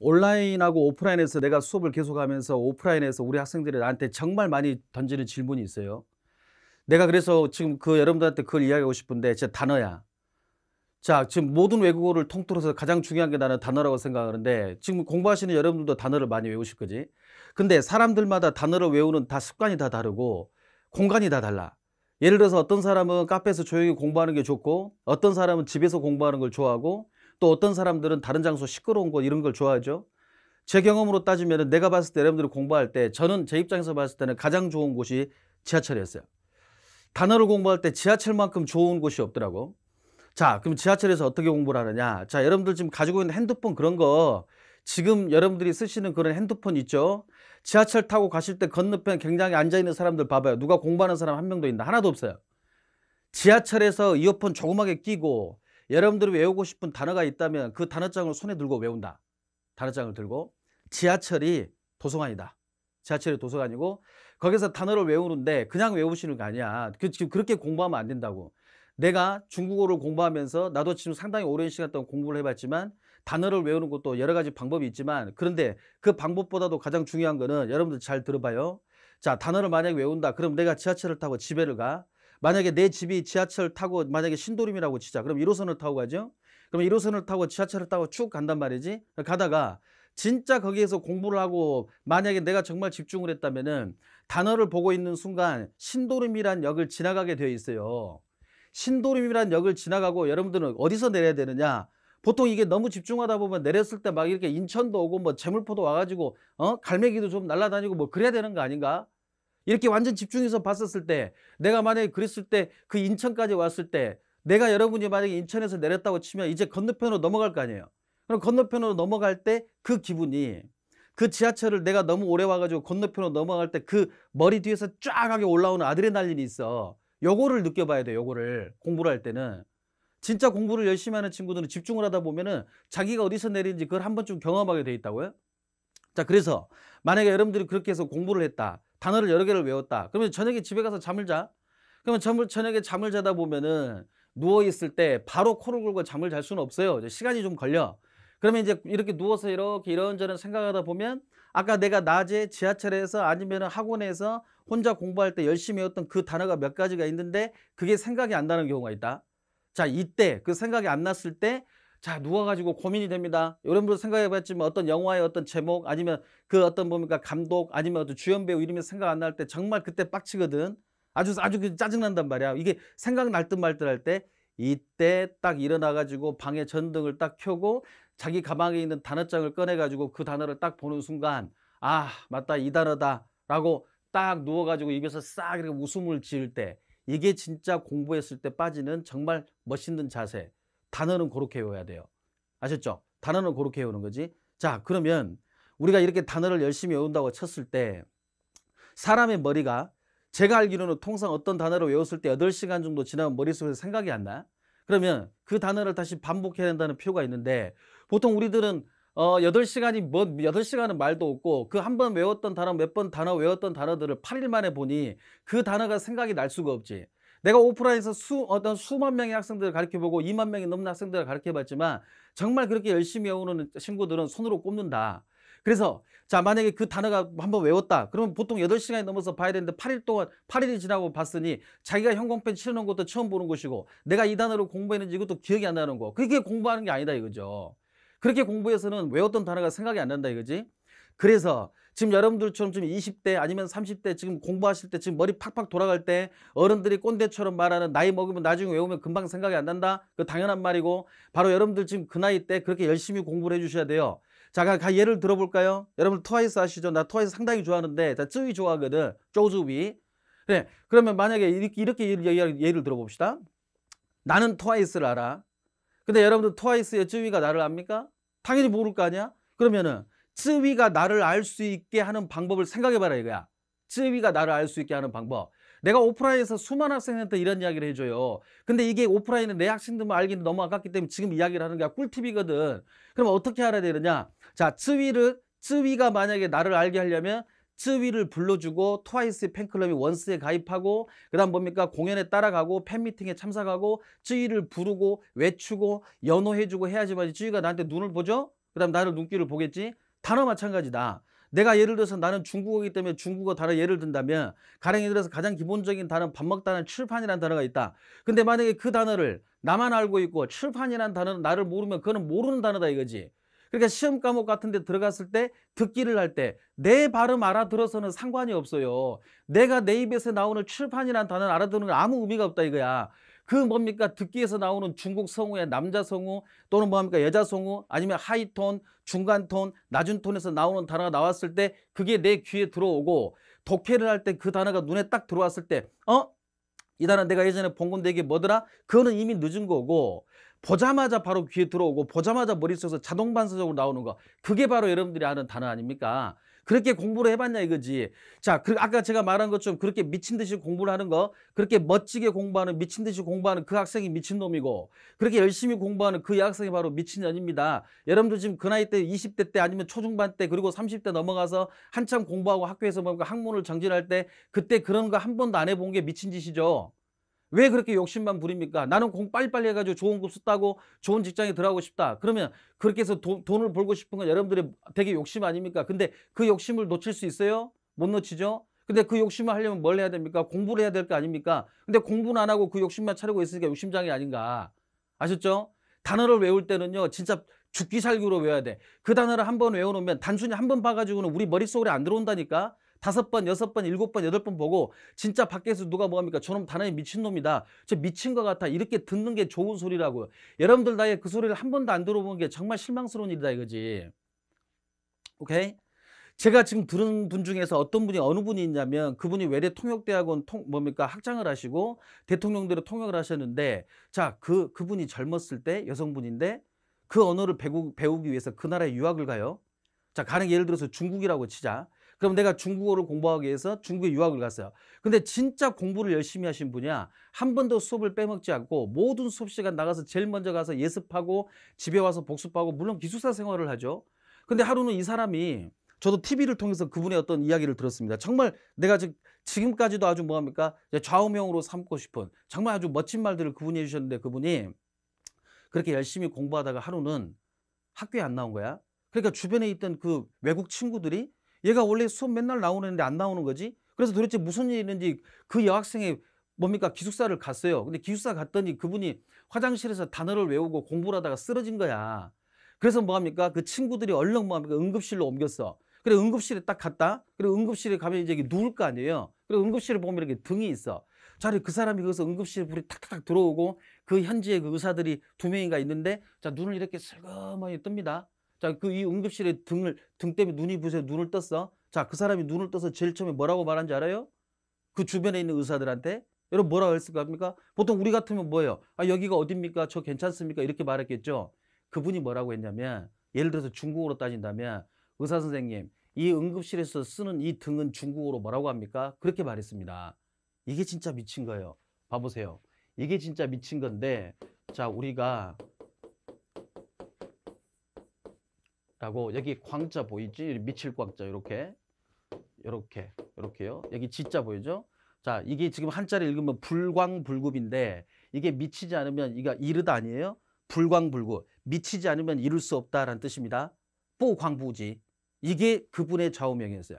온라인하고 오프라인에서 내가 수업을 계속하면서 오프라인에서 우리 학생들이 나한테 정말 많이 던지는 질문이 있어요. 내가 그래서 지금 그 여러분들한테 그걸 이야기하고 싶은데 진짜 단어야. 자, 지금 모든 외국어를 통틀어서 가장 중요한 게 나는 단어라고 생각하는데 지금 공부하시는 여러분들도 단어를 많이 외우실 거지. 근데 사람들마다 단어를 외우는 다 습관이 다 다르고 공간이 다 달라. 예를 들어서 어떤 사람은 카페에서 조용히 공부하는 게 좋고 어떤 사람은 집에서 공부하는 걸 좋아하고 또 어떤 사람들은 다른 장소 시끄러운 곳 이런 걸 좋아하죠. 제 경험으로 따지면 내가 봤을 때 여러분들이 공부할 때 저는 제 입장에서 봤을 때는 가장 좋은 곳이 지하철이었어요. 단어를 공부할 때 지하철만큼 좋은 곳이 없더라고. 자, 그럼 지하철에서 어떻게 공부를 하느냐? 자, 여러분들 지금 가지고 있는 핸드폰 그런 거 지금 여러분들이 쓰시는 그런 핸드폰 있죠? 지하철 타고 가실 때 건너편 굉장히 앉아있는 사람들 봐봐요. 누가 공부하는 사람 한 명도 있나? 하나도 없어요. 지하철에서 이어폰 조그맣게 끼고 여러분들이 외우고 싶은 단어가 있다면 그 단어장을 손에 들고 외운다. 단어장을 들고 지하철이 도서관이다. 지하철이 도서관이고 거기서 단어를 외우는데 그냥 외우시는 거 아니야. 그, 지금 그렇게 공부하면 안 된다고. 내가 중국어를 공부하면서 나도 지금 상당히 오랜 시간 동안 공부를 해봤지만 단어를 외우는 것도 여러 가지 방법이 있지만 그런데 그 방법보다도 가장 중요한 거는 여러분들 잘 들어봐요. 자 단어를 만약 에 외운다 그럼 내가 지하철을 타고 집에를 가 만약에 내 집이 지하철 타고 만약에 신도림이라고 치자. 그럼 1호선을 타고 가죠. 그럼 1호선을 타고 지하철을 타고 쭉 간단 말이지. 가다가 진짜 거기에서 공부를 하고 만약에 내가 정말 집중을 했다면은 단어를 보고 있는 순간 신도림이란 역을 지나가게 되어 있어요. 신도림이란 역을 지나가고 여러분들은 어디서 내려야 되느냐? 보통 이게 너무 집중하다 보면 내렸을 때 막 이렇게 인천도 오고 뭐 재물포도 와가지고 어 갈매기도 좀 날아다니고 뭐 그래야 되는 거 아닌가? 이렇게 완전 집중해서 봤었을 때 내가 만약에 그랬을 때 그 인천까지 왔을 때 내가 여러분이 만약에 인천에서 내렸다고 치면 이제 건너편으로 넘어갈 거 아니에요. 그럼 건너편으로 넘어갈 때 그 기분이 그 지하철을 내가 너무 오래 와가지고 건너편으로 넘어갈 때 그 머리 뒤에서 쫙 하게 올라오는 아드레날린이 있어. 요거를 느껴봐야 돼, 요거를. 공부를 할 때는. 진짜 공부를 열심히 하는 친구들은 집중을 하다 보면은 자기가 어디서 내리는지 그걸 한 번쯤 경험하게 돼 있다고요. 자, 그래서 만약에 여러분들이 그렇게 해서 공부를 했다. 단어를 여러 개를 외웠다. 그러면 저녁에 집에 가서 잠을 자. 그러면 저녁에 잠을 자다 보면은 누워 있을 때 바로 코를 굴고 잠을 잘 수는 없어요. 시간이 좀 걸려. 그러면 이제 이렇게 누워서 이렇게 이런저런 생각하다 보면 아까 내가 낮에 지하철에서 아니면 학원에서 혼자 공부할 때 열심히 외웠던그 단어가 몇 가지가 있는데 그게 생각이 안 나는 경우가 있다. 자, 이때 그 생각이 안 났을 때자 누워가지고 고민이 됩니다. 여러분들 생각해봤지만 어떤 영화의 어떤 제목 아니면 그 어떤 뭡니까 감독 아니면 어떤 주연 배우 이름이 생각 안 날 때 정말 그때 빡치거든. 아주 아주 그 짜증난단 말이야. 이게 생각 날듯 말 듯 할 때 이때 딱 일어나가지고 방에 전등을 딱 켜고 자기 가방에 있는 단어장을 꺼내가지고 그 단어를 딱 보는 순간 아 맞다 이 단어다라고 딱 누워가지고 입에서 싹 이렇게 웃음을 지을 때 이게 진짜 공부했을 때 빠지는 정말 멋있는 자세. 단어는 그렇게 외워야 돼요. 아셨죠? 단어는 그렇게 외우는 거지. 자, 그러면 우리가 이렇게 단어를 열심히 외운다고 쳤을 때 사람의 머리가 제가 알기로는 통상 어떤 단어를 외웠을 때 8시간 정도 지나면 머릿속에서 생각이 안 나. 그러면 그 단어를 다시 반복해야 된다는 표가 있는데 보통 우리들은 어, 8시간이 뭐 8시간은 말도 없고 그 한 번 외웠던 단어 몇 번 단어 외웠던 단어들을 8일 만에 보니 그 단어가 생각이 날 수가 없지. 내가 오프라인에서 수, 어떤 수만 명의 학생들을 가르쳐보고 2만 명이 넘는 학생들을 가르쳐봤지만 정말 그렇게 열심히 외우는 친구들은 손으로 꼽는다. 그래서 자 만약에 그 단어가 한번 외웠다 그러면 보통 여덟 시간이 넘어서 봐야 되는데 팔일 8일 동안 팔일이 지나고 봤으니 자기가 형광펜 치해는 것도 처음 보는 것이고 내가 이 단어를 공부했는지 이것도 기억이 안 나는 거 그렇게 공부하는 게 아니다 이거죠 그렇게 공부해서는 외웠던 단어가 생각이 안 난다 이거지 그래서 지금 여러분들처럼 좀 20대 아니면 30대 지금 공부하실 때 지금 머리 팍팍 돌아갈 때 어른들이 꼰대처럼 말하는 나이 먹으면 나중에 외우면 금방 생각이 안 난다? 그 당연한 말이고 바로 여러분들 지금 그 나이 때 그렇게 열심히 공부를 해주셔야 돼요. 자, 가 예를 들어볼까요? 여러분 트와이스 아시죠? 나 트와이스 상당히 좋아하는데 자, 쯔위 좋아하거든. 쪼즈위. 그래, 네, 그러면 만약에 이렇게, 이렇게 예를, 예, 예를 들어봅시다. 나는 트와이스를 알아. 근데 여러분들 트와이스의 쯔위가 나를 압니까? 당연히 모를 거 아니야? 그러면은 쯔위가 나를 알 수 있게 하는 방법을 생각해봐라 이거야. 쯔위가 나를 알 수 있게 하는 방법. 내가 오프라인에서 수많은 학생한테 이런 이야기를 해줘요. 근데 이게 오프라인은 내 학생들만 알기는 너무 아깝기 때문에 지금 이야기를 하는 게 꿀팁이거든. 그럼 어떻게 알아야 되느냐? 자, 쯔위를, 쯔위가 만약에 나를 알게 하려면 쯔위를 불러주고 트와이스 팬클럽이 원스에 가입하고 그 다음 뭡니까 공연에 따라가고 팬미팅에 참석하고 쯔위를 부르고 외치고 연호해주고 해야지만 쯔위가 나한테 눈을 보죠? 그 다음 나를 눈길을 보겠지? 단어 마찬가지다. 내가 예를 들어서 나는 중국어기 이 때문에 중국어 단어 예를 든다면 가령 예를 들어서 가장 기본적인 단어 밥 먹다는 칠판이라는 단어가 있다. 근데 만약에 그 단어를 나만 알고 있고 칠판이라는 단어는 나를 모르면 그거는 모르는 단어다 이거지. 그러니까 시험 과목 같은 데 들어갔을 때 듣기를 할 때 내 발음 알아들어서는 상관이 없어요. 내가 내 입에서 나오는 칠판이라는 단어를 알아듣는 건 아무 의미가 없다 이거야. 그 뭡니까 듣기에서 나오는 중국 성우의 남자 성우 또는 뭡니까 여자 성우 아니면 하이톤 중간 톤 낮은 톤에서 나오는 단어가 나왔을 때 그게 내 귀에 들어오고 독해를 할 때 그 단어가 눈에 딱 들어왔을 때 어? 이 단어 내가 예전에 본 건데 이게 뭐더라? 그거는 이미 늦은 거고 보자마자 바로 귀에 들어오고 보자마자 머릿속에서 자동 반사적으로 나오는 거 그게 바로 여러분들이 아는 단어 아닙니까? 그렇게 공부를 해봤냐 이거지. 자, 그 아까 제가 말한 것처럼 그렇게 미친 듯이 공부를 하는 거, 그렇게 멋지게 공부하는 미친 듯이 공부하는 그 학생이 미친 놈이고, 그렇게 열심히 공부하는 그여 학생이 바로 미친년입니다. 여러분도 지금 그 나이 때 20대 때 아니면 초중반 때 그리고 30대 넘어가서 한참 공부하고 학교에서 뭔가 뭐 학문을 정진할 때 그때 그런 거 한 번도 안 해본 게 미친 짓이죠. 왜 그렇게 욕심만 부립니까? 나는 공 빨리빨리 해가지고 좋은 급썼다고 좋은 직장에 들어가고 싶다. 그러면 그렇게 해서 도, 돈을 벌고 싶은 건 여러분들의 되게 욕심 아닙니까? 근데 그 욕심을 놓칠 수 있어요? 못 놓치죠? 근데 그 욕심을 하려면 뭘 해야 됩니까? 공부를 해야 될 거 아닙니까? 근데 공부는 안 하고 그 욕심만 차리고 있으니까 욕심장애 아닌가. 아셨죠? 단어를 외울 때는요, 진짜 죽기 살기로 외워야 돼. 그 단어를 한 번 외워놓으면 단순히 한 번 봐가지고는 우리 머릿속에 안 들어온다니까? 다섯 번, 여섯 번, 일곱 번, 여덟 번 보고 진짜 밖에서 누가 뭐합니까? 저놈 단원이 미친놈이다. 저 미친 것 같아. 이렇게 듣는 게 좋은 소리라고요. 여러분들 나의그 소리를 한 번도 안 들어본 게 정말 실망스러운 일이다 이거지. 오케이? 제가 지금 들은 분 중에서 어떤 분이 어느 분이 있냐면 그분이 외래 통역대학원 통, 뭡니까 학장을 하시고 대통령대로 통역을 하셨는데 자 그 그분이 젊었을 때 여성분인데 그 언어를 배우, 배우기 위해서 그 나라에 유학을 가요. 자 가령 예를 들어서 중국이라고 치자. 그럼 내가 중국어를 공부하기 위해서 중국에 유학을 갔어요. 근데 진짜 공부를 열심히 하신 분이야. 한 번도 수업을 빼먹지 않고 모든 수업 시간 나가서 제일 먼저 가서 예습하고 집에 와서 복습하고 물론 기숙사 생활을 하죠. 근데 하루는 이 사람이 저도 TV를 통해서 그분의 어떤 이야기를 들었습니다. 정말 내가 지금 지금까지도 아주 뭐합니까? 좌우명으로 삼고 싶은 정말 아주 멋진 말들을 그분이 해주셨는데 그분이 그렇게 열심히 공부하다가 하루는 학교에 안 나온 거야. 그러니까 주변에 있던 그 외국 친구들이 얘가 원래 수업 맨날 나오는데 안 나오는 거지? 그래서 도대체 무슨 일이 있는지 그 여학생의 뭡니까 기숙사를 갔어요. 근데 기숙사 갔더니 그분이 화장실에서 단어를 외우고 공부를 하다가 쓰러진 거야. 그래서 뭐합니까? 그 친구들이 얼른 뭐합니까? 응급실로 옮겼어. 그래 응급실에 딱 갔다. 그리 응급실에 가면 이제 누울 거 아니에요. 그리응급실을 보면 이렇게 등이 있어. 자리 그 사람이 거기서 응급실 불이 탁탁 들어오고 그현지에그 의사들이 두 명인가 있는데 자 눈을 이렇게 슬그머니 뜹니다. 자, 그 이 응급실에 등을 등 때문에 눈이 부서 눈을 떴어. 자, 그 사람이 눈을 떠서 제일 처음에 뭐라고 말한지 알아요? 그 주변에 있는 의사들한테 여러분 뭐라고 했을 겁니까? 보통 우리 같으면 뭐예요? 아, 여기가 어딥니까? 저 괜찮습니까? 이렇게 말했겠죠. 그분이 뭐라고 했냐면 예를 들어서 중국어로 따진다면 의사 선생님, 이 응급실에서 쓰는 이 등은 중국어로 뭐라고 합니까? 그렇게 말했습니다. 이게 진짜 미친 거예요. 봐보세요. 이게 진짜 미친 건데 자, 우리가 라고 여기 광자 보이지? 미칠 광자 이렇게 이렇게 이렇게요. 여기 지자 보이죠? 자 이게 지금 한자를 읽으면 불광불급인데 이게 미치지 않으면 이거 이르다 아니에요? 불광불급 미치지 않으면 이룰 수 없다라는 뜻입니다. 뽀광부지 이게 그분의 좌우명이었어요.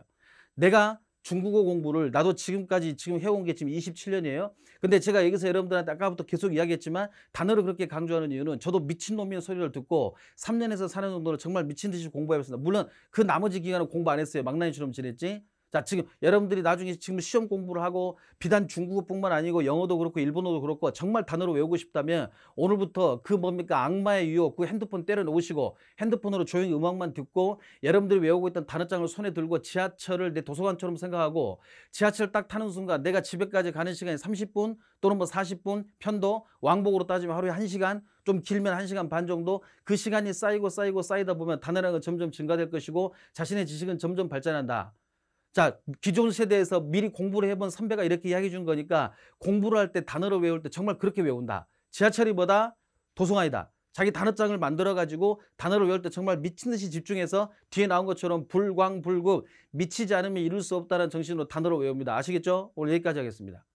내가 중국어 공부를 나도 지금까지 지금 해온 게 지금 27년이에요. 근데 제가 여기서 여러분들한테 아까부터 계속 이야기했지만 단어를 그렇게 강조하는 이유는 저도 미친놈이의 소리를 듣고 3년에서 4년 정도를 정말 미친 듯이 공부해봤습니다. 물론 그 나머지 기간은 공부 안 했어요. 망나니처럼 지냈지. 자, 지금 여러분들이 나중에 지금 시험 공부를 하고 비단 중국어뿐만 아니고 영어도 그렇고 일본어도 그렇고 정말 단어를 외우고 싶다면 오늘부터 그 뭡니까 악마의 유혹 그 핸드폰 때려놓으시고 핸드폰으로 조용히 음악만 듣고 여러분들이 외우고 있던 단어장을 손에 들고 지하철을 내 도서관처럼 생각하고 지하철 딱 타는 순간 내가 집에까지 가는 시간이 30분 또는 뭐 40분 편도 왕복으로 따지면 하루에 1시간 좀 길면 1시간 반 정도 그 시간이 쌓이고 쌓이고 쌓이다 보면 단어량은 점점 증가될 것이고 자신의 지식은 점점 발전한다. 자, 기존 세대에서 미리 공부를 해본 선배가 이렇게 이야기해 준 거니까 공부를 할 때 단어를 외울 때 정말 그렇게 외운다. 지하철이 뭐다? 도서아이다 자기 단어장을 만들어가지고 단어를 외울 때 정말 미친 듯이 집중해서 뒤에 나온 것처럼 불광불급 미치지 않으면 이룰 수 없다는 정신으로 단어를 외웁니다. 아시겠죠? 오늘 여기까지 하겠습니다.